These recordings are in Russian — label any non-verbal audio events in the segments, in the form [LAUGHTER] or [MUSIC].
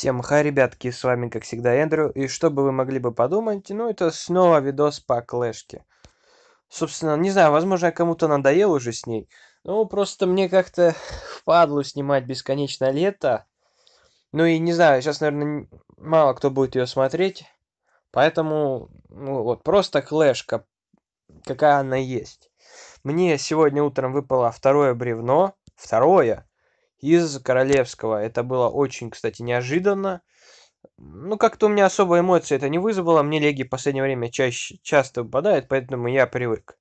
Всем хай, ребятки, с вами, как всегда, Эндрю. И что бы вы могли бы подумать, ну, это снова видос по клешке. Собственно, не знаю, возможно, кому-то надоел уже с ней. Ну, просто мне как-то впадлу снимать бесконечно лето. Ну и не знаю, сейчас, наверное, мало кто будет ее смотреть. Поэтому, ну вот, просто клешка, какая она есть. Мне сегодня утром выпало второе бревно. Второе из королевского. Это было очень, кстати, неожиданно. Ну, как-то у меня особо эмоций это не вызвало. Мне леги в последнее время чаще, часто выпадают, поэтому я привык.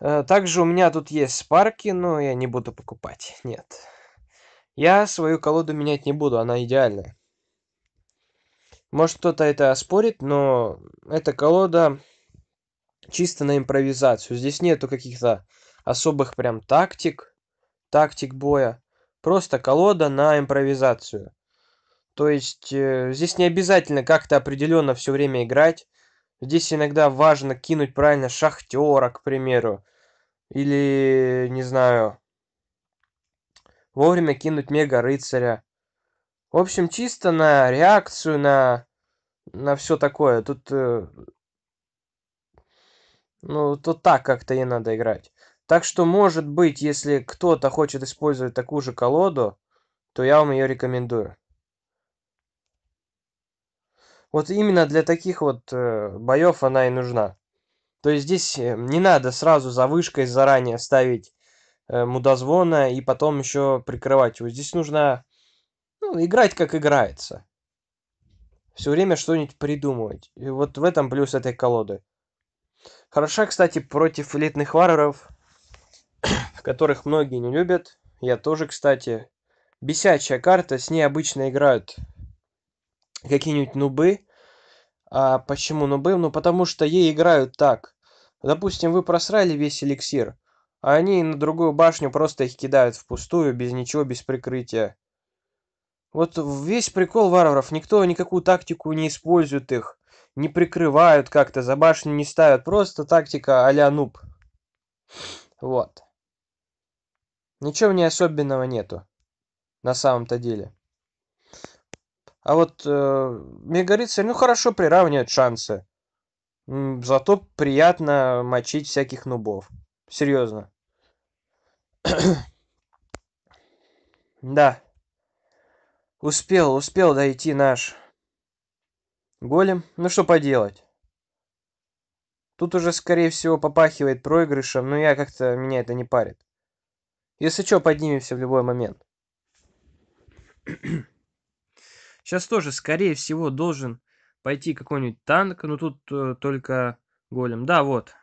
Э, также у меня тут есть спарки, но я не буду покупать. Нет. Я свою колоду менять не буду, она идеальная. Может кто-то это оспорит, но эта колода чисто на импровизацию. Здесь нету каких-то особых прям тактик, тактик боя просто колода на импровизацию. То есть э, здесь не обязательно как-то определенно все время играть. Здесь иногда важно кинуть правильно шахтера, к примеру. Или, не знаю, вовремя кинуть мега рыцаря. В общем, чисто на реакцию, на, на все такое. Тут, э, ну, тут так как-то и надо играть так что может быть если кто-то хочет использовать такую же колоду то я вам ее рекомендую вот именно для таких вот э, боев она и нужна то есть здесь э, не надо сразу за вышкой заранее ставить э, мудозвона и потом еще прикрывать его здесь нужно ну, играть как играется все время что-нибудь придумывать и вот в этом плюс этой колоды хороша кстати против летных варваров которых многие не любят. Я тоже, кстати. Бесячая карта, с ней обычно играют какие-нибудь нубы. А почему нубы? Ну, потому что ей играют так. Допустим, вы просрали весь эликсир, а они на другую башню просто их кидают впустую, без ничего, без прикрытия. Вот весь прикол варваров, никто никакую тактику не использует их, не прикрывают как-то, за башню не ставят, просто тактика а-ля нуб. Вот ничего не особенного нету на самом-то деле. А вот э, Мегарыцарь, ну хорошо, приравнивает шансы. Зато приятно мочить всяких нубов. Серьезно. [CLEARS THROAT] да. Успел, успел дойти наш голем. Ну что поделать. Тут уже, скорее всего, попахивает проигрышем, но я как-то, меня это не парит если что поднимемся в любой момент [CLEARS THROAT] сейчас тоже скорее всего должен пойти какой-нибудь танк но тут э, только голем да вот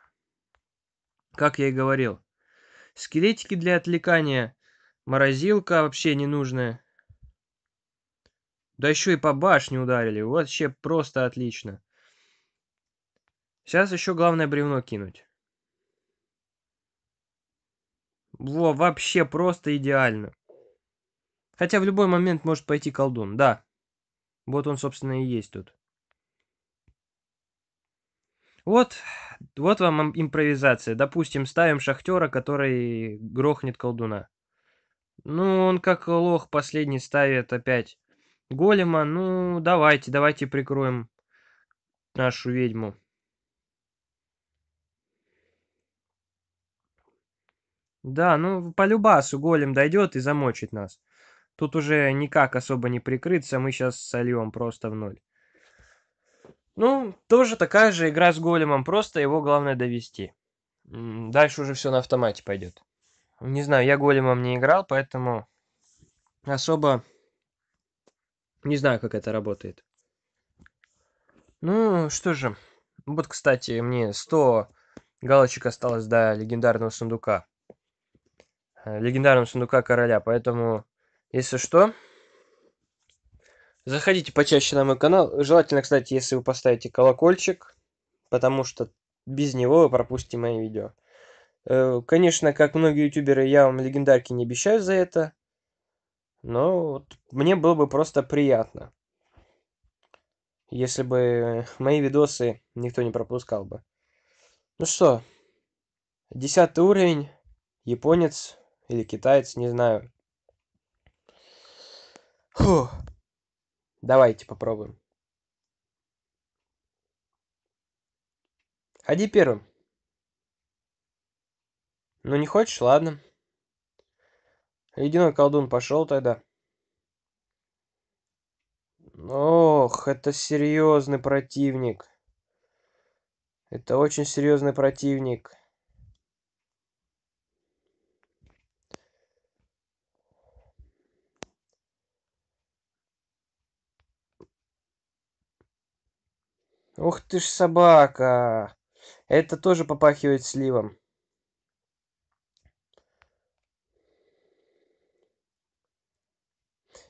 как я и говорил скелетики для отвлекания морозилка вообще ненужная да еще и по башне ударили вообще просто отлично сейчас еще главное бревно кинуть Во, вообще просто идеально. Хотя в любой момент может пойти колдун, да. Вот он, собственно, и есть тут. Вот, вот вам импровизация. Допустим, ставим шахтера, который грохнет колдуна. Ну, он как лох последний ставит опять голема. Ну, давайте, давайте прикроем нашу ведьму. Да, ну по любасу голем дойдет и замочит нас. Тут уже никак особо не прикрыться, мы сейчас сольем просто в ноль. Ну, тоже такая же игра с големом, просто его главное довести. Дальше уже все на автомате пойдет. Не знаю, я големом не играл, поэтому особо не знаю, как это работает. Ну, что же. Вот, кстати, мне 100 галочек осталось до легендарного сундука. Э, легендарного сундука короля. Поэтому, если что, заходите почаще на мой канал. Желательно, кстати, если вы поставите колокольчик, потому что без него вы пропустите мои видео. Э, конечно, как многие ютуберы, я вам легендарки не обещаю за это. Но вот мне было бы просто приятно, если бы мои видосы никто не пропускал бы. Ну что, десятый уровень, японец, или китаец, не знаю. Фух. Давайте попробуем. Ходи первым. Ну не хочешь, ладно. Ледяной колдун пошел тогда. Ох, это серьезный противник. Это очень серьезный противник. ух ты ж собака это тоже попахивает сливом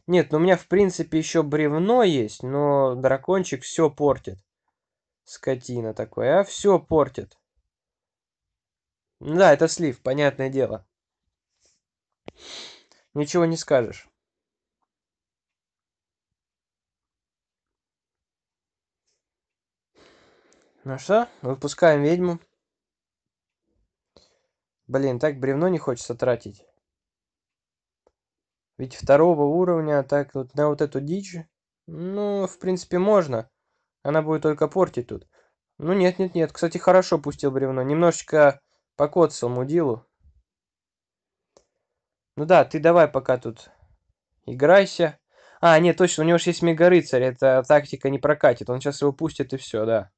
нет ну у меня в принципе еще бревно есть но дракончик все портит скотина такой а все портит да это слив понятное дело ничего не скажешь ну что выпускаем ведьму блин так бревно не хочется тратить ведь второго уровня а так вот на вот эту дичь ну в принципе можно она будет только портить тут ну нет нет нет кстати хорошо пустил бревно немножечко покоцал мудилу ну да ты давай пока тут играйся а, нет, точно, у него же есть мега рыцарь. эта тактика не прокатит. Он сейчас его пустит и все, да.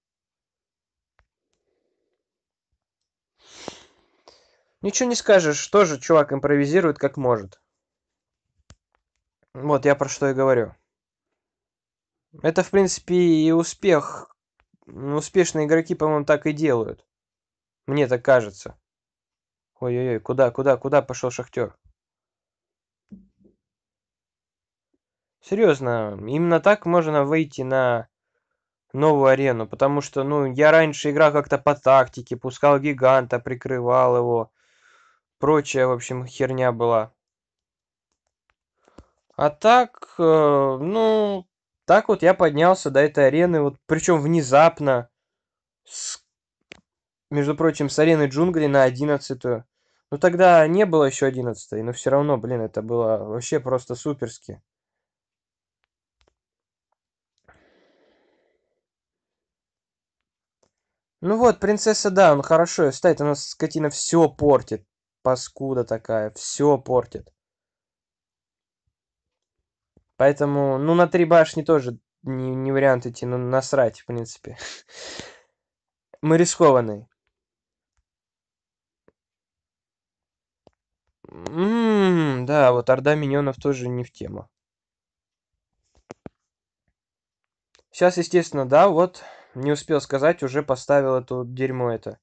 Ничего не скажешь, тоже чувак импровизирует как может. Вот я про что и говорю. Это, в принципе, и успех. Успешные игроки, по-моему, так и делают. Мне так кажется. Ой-ой-ой, куда, куда, куда пошел шахтер? Серьезно, именно так можно выйти на новую арену, потому что, ну, я раньше играл как-то по тактике, пускал гиганта, прикрывал его, прочая в общем херня была а так э, ну так вот я поднялся до этой арены вот причем внезапно с между прочим, с арены джунглей на одиннадцатую. Ну тогда не было еще одиннадцатой, но все равно, блин, это было вообще просто суперски. Ну вот, принцесса, да, он хорошо, стоит, она скотина все портит паскуда такая все портит. Поэтому, ну, на три башни тоже не, не вариант идти, ну, насрать, в принципе. [LAUGHS] Мы рискованные. Ммм, да, вот орда миньонов тоже не в тему. Сейчас, естественно, да, вот, не успел сказать, уже поставил эту дерьмо это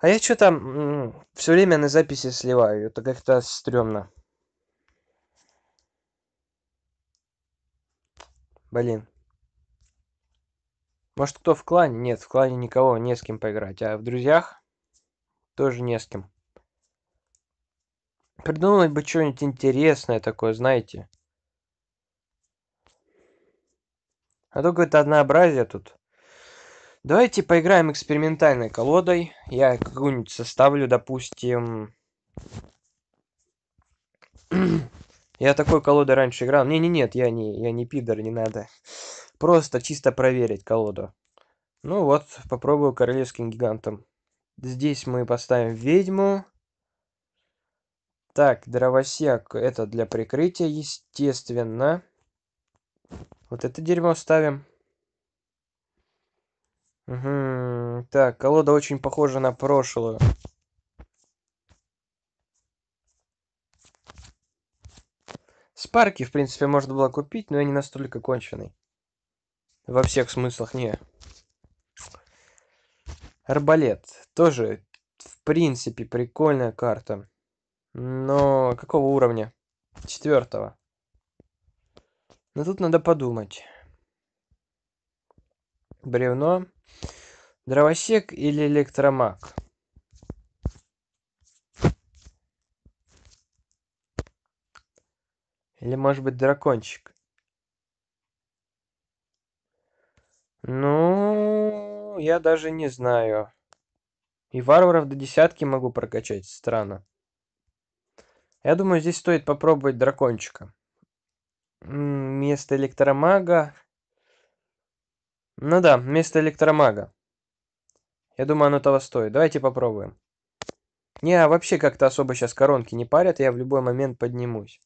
а я что-то все время на записи сливаю это как-то стрёмно блин может кто в клане нет в клане никого не с кем поиграть а в друзьях тоже не с кем придумать бы что-нибудь интересное такое знаете а то какое однообразие тут Давайте поиграем экспериментальной колодой. Я какую-нибудь составлю, допустим... [CLEARS THROAT] я такой колодой раньше играл. Не-не-нет, я не, я не пидор, не надо. Просто чисто проверить колоду. Ну вот, попробую королевским гигантом. Здесь мы поставим ведьму. Так, дровосек, это для прикрытия, естественно. Вот это дерьмо ставим угу так колода очень похожа на прошлую спарки в принципе можно было купить но я не настолько конченый во всех смыслах не арбалет тоже в принципе прикольная карта но какого уровня четвертого но тут надо подумать бревно дровосек или электромаг или может быть дракончик ну я даже не знаю и варваров до десятки могу прокачать странно я думаю здесь стоит попробовать дракончика вместо электромага ну да, вместо электромага. Я думаю, оно того стоит. Давайте попробуем. Не, а вообще как-то особо сейчас коронки не парят, я в любой момент поднимусь.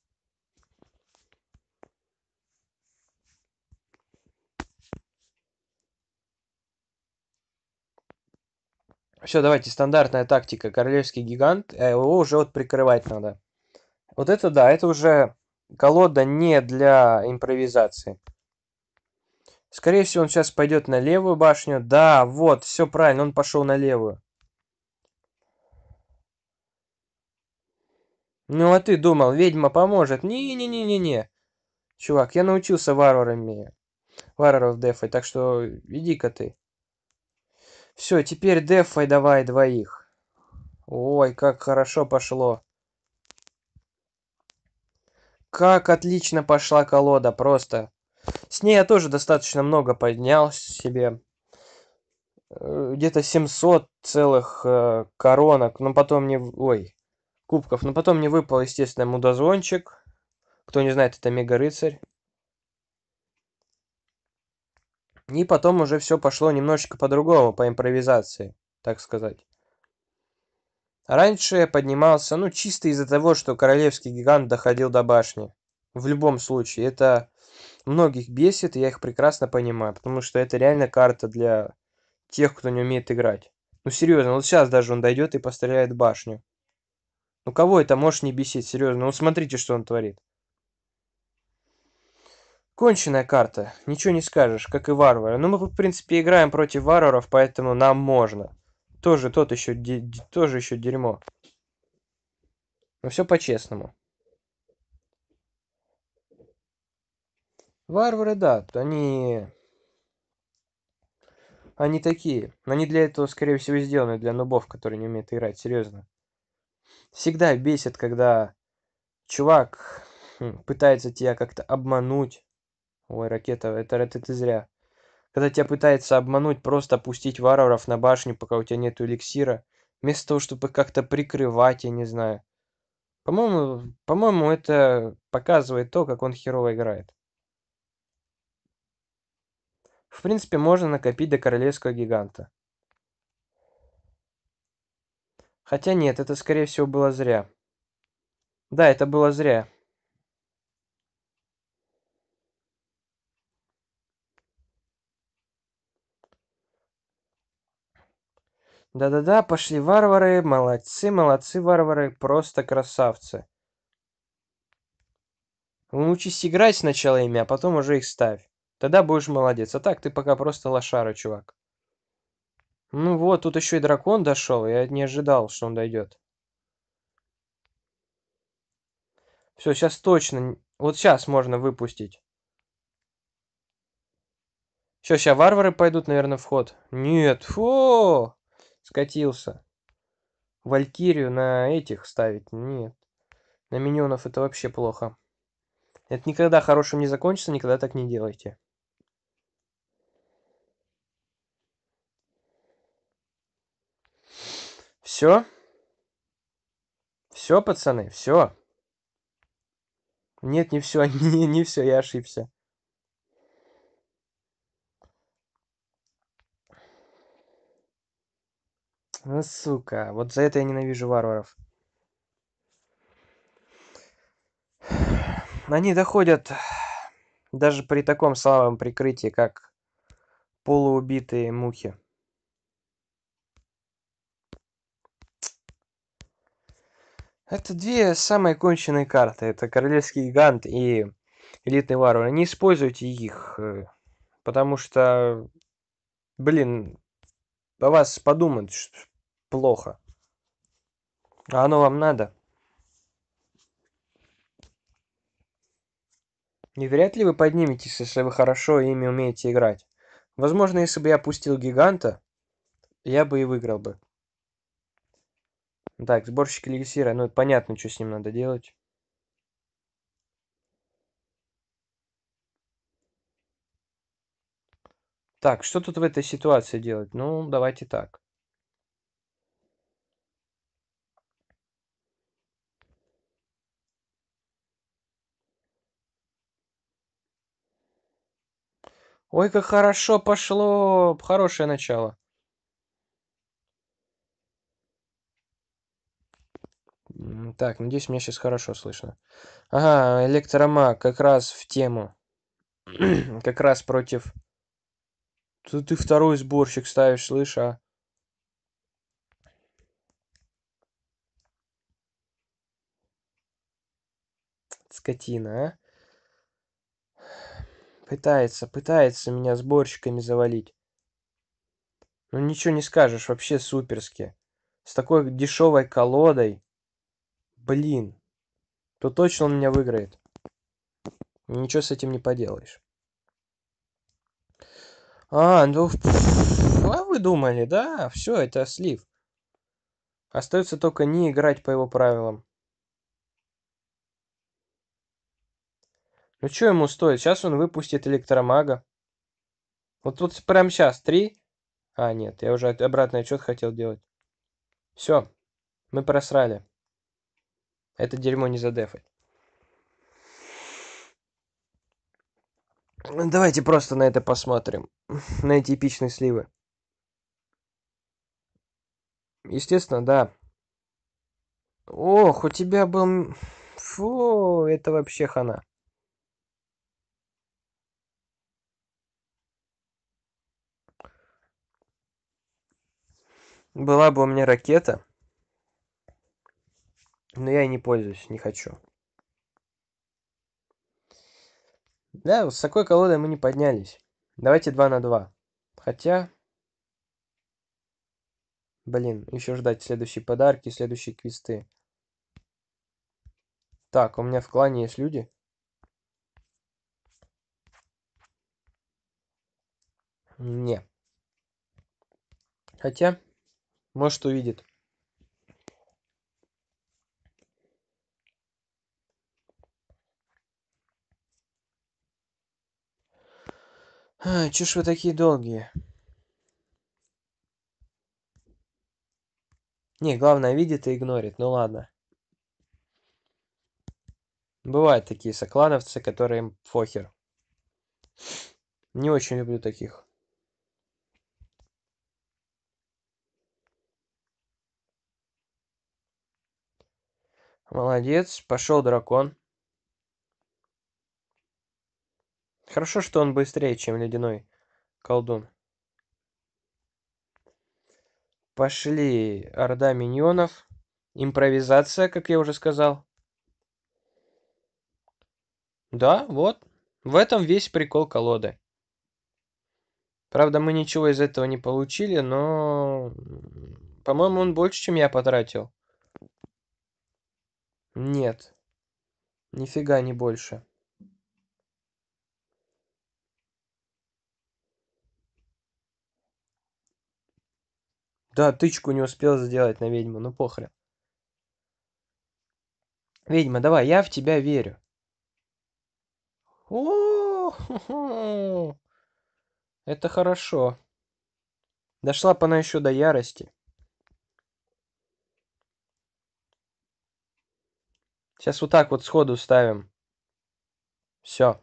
Все, давайте, стандартная тактика. Королевский гигант, э, его уже вот прикрывать надо. Вот это да, это уже колода не для импровизации. Скорее всего, он сейчас пойдет на левую башню. Да, вот, все правильно, он пошел на левую. Ну, а ты думал, ведьма поможет? Не-не-не-не-не. Чувак, я научился варварами. Варваров дефой, так что иди-ка ты. Все, теперь дефой давай двоих. Ой, как хорошо пошло. Как отлично пошла колода, просто с ней я тоже достаточно много поднял себе э, где-то 700 целых э, коронок, но ну, потом мне... Ой, кубков. Но ну, потом мне выпал, естественно, мудозвончик. Кто не знает, это мега-рыцарь. И потом уже все пошло немножечко по-другому, по импровизации, так сказать. Раньше я поднимался, ну, чисто из-за того, что королевский гигант доходил до башни. В любом случае, это многих бесит, и я их прекрасно понимаю, потому что это реально карта для тех, кто не умеет играть. Ну серьезно, вот сейчас даже он дойдет и постреляет башню. Ну кого это может не бесить, серьезно? Ну смотрите, что он творит. Конченая карта, ничего не скажешь, как и варвары. Ну мы, в принципе, играем против варваров, поэтому нам можно. Тоже тот еще, тоже еще дерьмо. Но все по-честному. Варвары, да, они... Они такие. Они для этого, скорее всего, сделаны для нубов, которые не умеют играть, серьезно. Всегда бесит, когда чувак хм, пытается тебя как-то обмануть. Ой, ракета, это, это ты зря. Когда тебя пытается обмануть, просто пустить варваров на башню, пока у тебя нет эликсира. Вместо того, чтобы как-то прикрывать, я не знаю. По-моему, по-моему, это показывает то, как он херово играет в принципе можно накопить до королевского гиганта хотя нет это скорее всего было зря да это было зря Да-да-да, пошли варвары, молодцы, молодцы варвары, просто красавцы. Научись играть сначала ими, а потом уже их ставь. Тогда будешь молодец. А так ты пока просто лошара, чувак. Ну вот, тут еще и дракон дошел. Я не ожидал, что он дойдет. Все, сейчас точно. Вот сейчас можно выпустить. Все, сейчас варвары пойдут, наверное, в ход? Нет, фу! Скатился. Валькирию на этих ставить? Нет. На миньонов это вообще плохо. Это никогда хорошим не закончится, никогда так не делайте. все все пацаны все нет не все [LAUGHS] не не все я ошибся Ну, сука, вот за это я ненавижу варваров. Они доходят даже при таком слабом прикрытии, как полуубитые мухи. это две самые конченые карты это королевский гигант и элитный варвар не используйте их э, потому что блин о вас подумают плохо а оно вам надо И вряд ли вы подниметесь, если вы хорошо ими умеете играть. Возможно, если бы я пустил гиганта, я бы и выиграл бы так сборщик эликсира ну это понятно что с ним надо делать Так, что тут в этой ситуации делать? Ну, давайте так. Ой, как хорошо пошло. Хорошее начало. Так, надеюсь, меня сейчас хорошо слышно. Ага, электромаг, как раз в тему. [CLEARS THROAT] как раз против... Тут ты второй сборщик ставишь, слышь, а? Скотина, а? Пытается, пытается меня сборщиками завалить. Ну ничего не скажешь, вообще суперски. С такой дешевой колодой блин то точно он меня выиграет ничего с этим не поделаешь а ну а вы думали да все это слив остается только не играть по его правилам ну что ему стоит сейчас он выпустит электромага вот тут вот прям сейчас три а нет я уже обратный отчет хотел делать все мы просрали это дерьмо не задефать. Давайте просто на это посмотрим. [LAUGHS] На эти эпичные сливы. Естественно, да. Ох, у тебя был... Фу, это вообще хана. Была бы у меня ракета, но я и не пользуюсь, не хочу. Да, с такой колодой мы не поднялись. Давайте 2 на 2. Хотя... Блин, еще ждать следующие подарки, следующие квесты. Так, у меня в клане есть люди. Не. Хотя, может увидит. чё ж вы такие долгие не главное видит и игнорит ну ладно бывают такие соклановцы которые им похер не очень люблю таких Молодец, пошел дракон. хорошо что он быстрее чем ледяной колдун пошли орда миньонов импровизация как я уже сказал да вот в этом весь прикол колоды правда мы ничего из этого не получили но по моему он больше чем я потратил нет нифига не больше Да, тычку не успел сделать на ведьму, ну похрен. Ведьма, давай, я в тебя верю. О, это хорошо. Дошла бы она еще до ярости. Сейчас вот так вот сходу ставим. Все.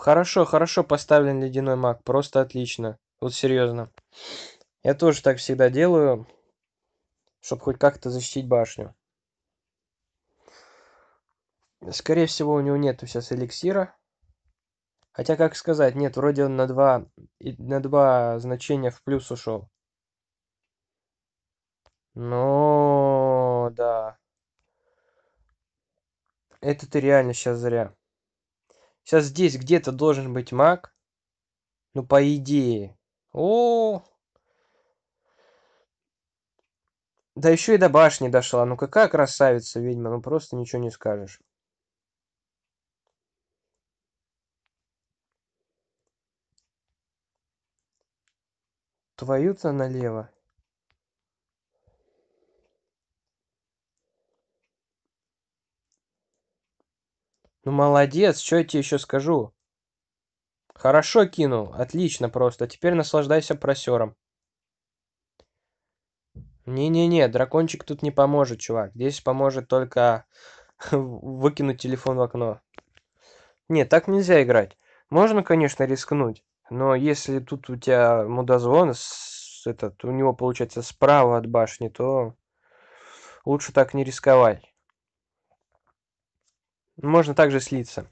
хорошо хорошо поставлен ледяной маг просто отлично вот серьезно, я тоже так всегда делаю чтобы хоть как-то защитить башню скорее всего у него нету сейчас эликсира хотя как сказать нет вроде он на два на два значения в плюс ушел но да это ты реально сейчас зря сейчас здесь где-то должен быть маг. Ну, по идее. О, Да еще и до башни дошла. Ну какая красавица, ведьма. Ну просто ничего не скажешь. Твою-то налево. ну молодец что я тебе еще скажу хорошо кинул отлично просто теперь наслаждайся просером. не-не-не дракончик тут не поможет чувак здесь поможет только [LAUGHS] выкинуть телефон в окно нет так нельзя играть можно конечно рискнуть но если тут у тебя мудозвон этот у него получается справа от башни то лучше так не рисковать можно также слиться.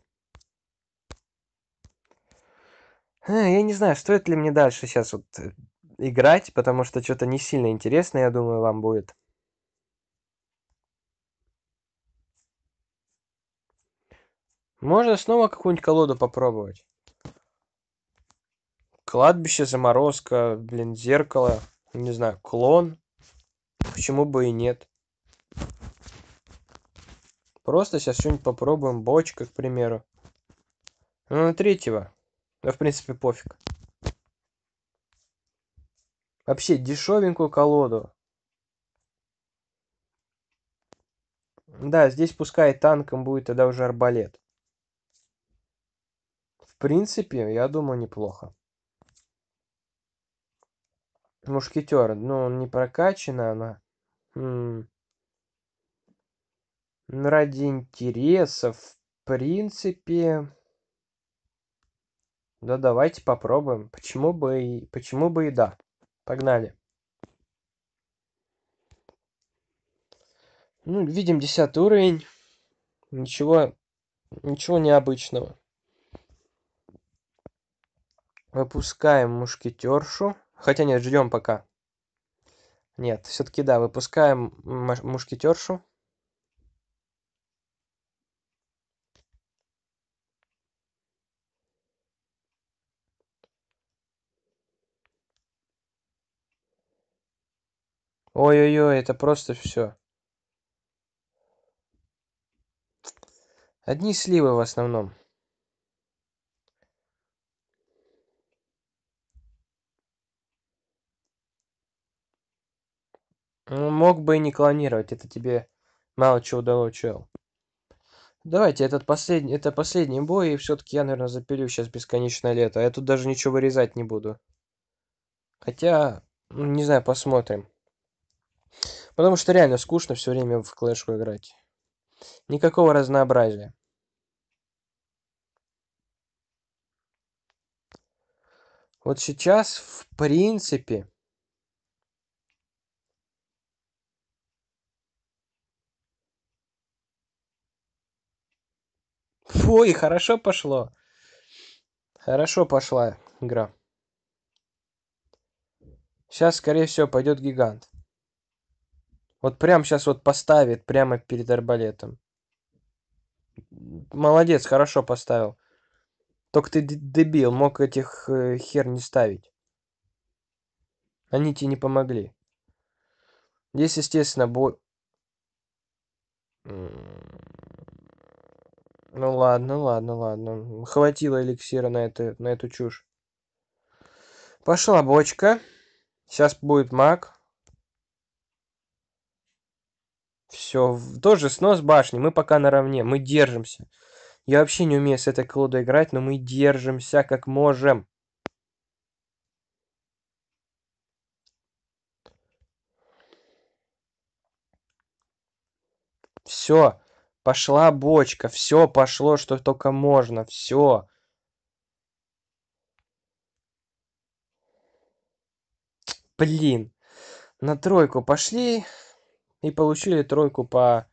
А, я не знаю, стоит ли мне дальше сейчас вот э, играть, потому что что-то не сильно интересно, я думаю, вам будет. Можно снова какую-нибудь колоду попробовать. Кладбище, заморозка, блин, зеркало, не знаю, клон. Почему бы и нет? просто сейчас что-нибудь попробуем бочка к примеру ну на третьего да в принципе пофиг вообще дешевенькую колоду да здесь пускай танком будет тогда уже арбалет в принципе я думаю неплохо мушкетер ну не прокачана она М хм, ради интереса в принципе да давайте попробуем почему бы и почему бы и да погнали ну видим 10 уровень ничего ничего необычного выпускаем мушкетершу хотя нет ждем пока нет все-таки да выпускаем мушкетершу ой-ой-ой это просто все. одни сливы в основном ну мог бы и не клонировать это тебе мало чего дало чел Давайте, этот последний, это последний бой, и все-таки я, наверное, запилю сейчас бесконечное лето. А я тут даже ничего вырезать не буду. Хотя, ну, не знаю, посмотрим потому что реально скучно все время в клэшку играть никакого разнообразия вот сейчас в принципе Ой, хорошо пошло. Хорошо пошла игра. Сейчас, скорее всего, пойдет гигант. Вот прям сейчас вот поставит, прямо перед арбалетом. Молодец, хорошо поставил. Только ты дебил, мог этих э, хер не ставить. Они тебе не помогли. Здесь, естественно, бой... Ну ладно, ладно, ладно. Хватило эликсира на, это, на эту чушь. Пошла бочка. Сейчас будет маг. Все, тоже снос башни, мы пока наравне, мы держимся. Я вообще не умею с этой колодой играть, но мы держимся как можем. Все, пошла бочка, все пошло, что только можно, все. Блин, на тройку пошли, и получили тройку по,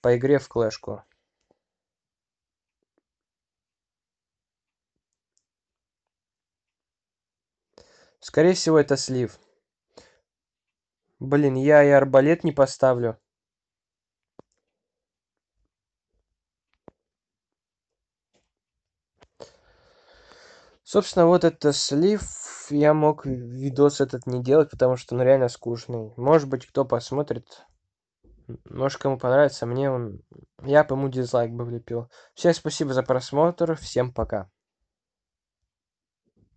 по игре в клешку. Скорее всего, это слив. Блин, я и арбалет не поставлю. Собственно, вот это слив я мог видос этот не делать потому что он реально скучный может быть кто посмотрит может кому понравится мне он я бы ему дизлайк бы влепил всем спасибо за просмотр всем пока